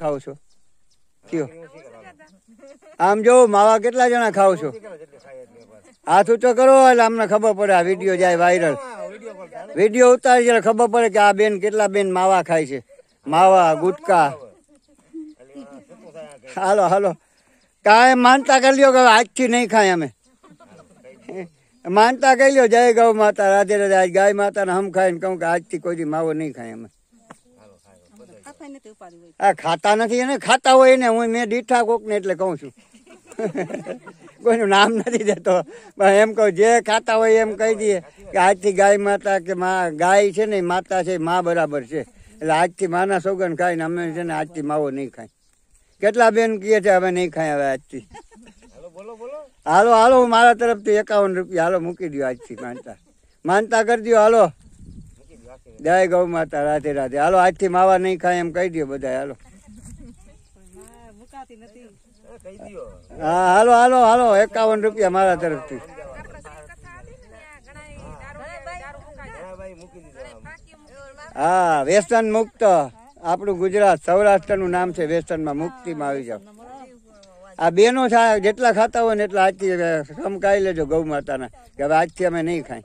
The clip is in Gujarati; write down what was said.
ખાવ છો કયો આમ જો માવા કેટલા જણા ખાવ છો હાથ ઊંચો કરો એટલે અમને ખબર પડે આ વિડીયો જાય વાયરલ વિડીયો ઉતારી જ્યારે ખબર પડે કે આ બેન કેટલા બેન માવા ખાય છે માવા ગુટકા હાલો હાલો કાંઈ માનતા કરી લ્યો કે આજથી નહીં ખાય અમે માનતા કહી લો જય ગૌ માતા રાધે રાધે આજ ગાય માતાને હમ ને કહું કે આજથી કોઈથી માવો નહીં ખાય અમે આ ખાતા નથી એને ખાતા હોય એને હું મેં દીઠા કોકને એટલે કહું છું કોઈનું નામ નથી દેતો પણ એમ કહું જે ખાતા હોય એમ કહી દઈએ કે આજથી ગાય માતા કે મા ગાય છે ને માતા છે મા બરાબર છે એટલે આજથી માના સોગન ખાય ને અમે છે ને આજથી માવો નહીં ખાય કેટલા બેન કહે છે હવે નહીં ખાય હવે આજથી હાલો હાલો હું મારા તરફથી એકાવન રૂપિયા હાલો મૂકી દો આજથી માનતા માનતા કરી દો હાલો જય ગૌ માતા રાધે રાધે હાલો આજથી માવા નહીં ખાય એમ કહી દો બધા હાલો હા હાલો હાલો હાલો એકાવન રૂપિયા મારા તરફથી હા વેસન મુક્ત આપણું ગુજરાત સૌરાષ્ટ્રનું નામ છે વ્યસનમાં મુક્તિમાં આવી જાવ આ બેનો જેટલા ખાતા હોય ને એટલા આજથી સમકાઈ લેજો ગૌ માતાના કે હવે આજથી અમે નહીં ખાઈ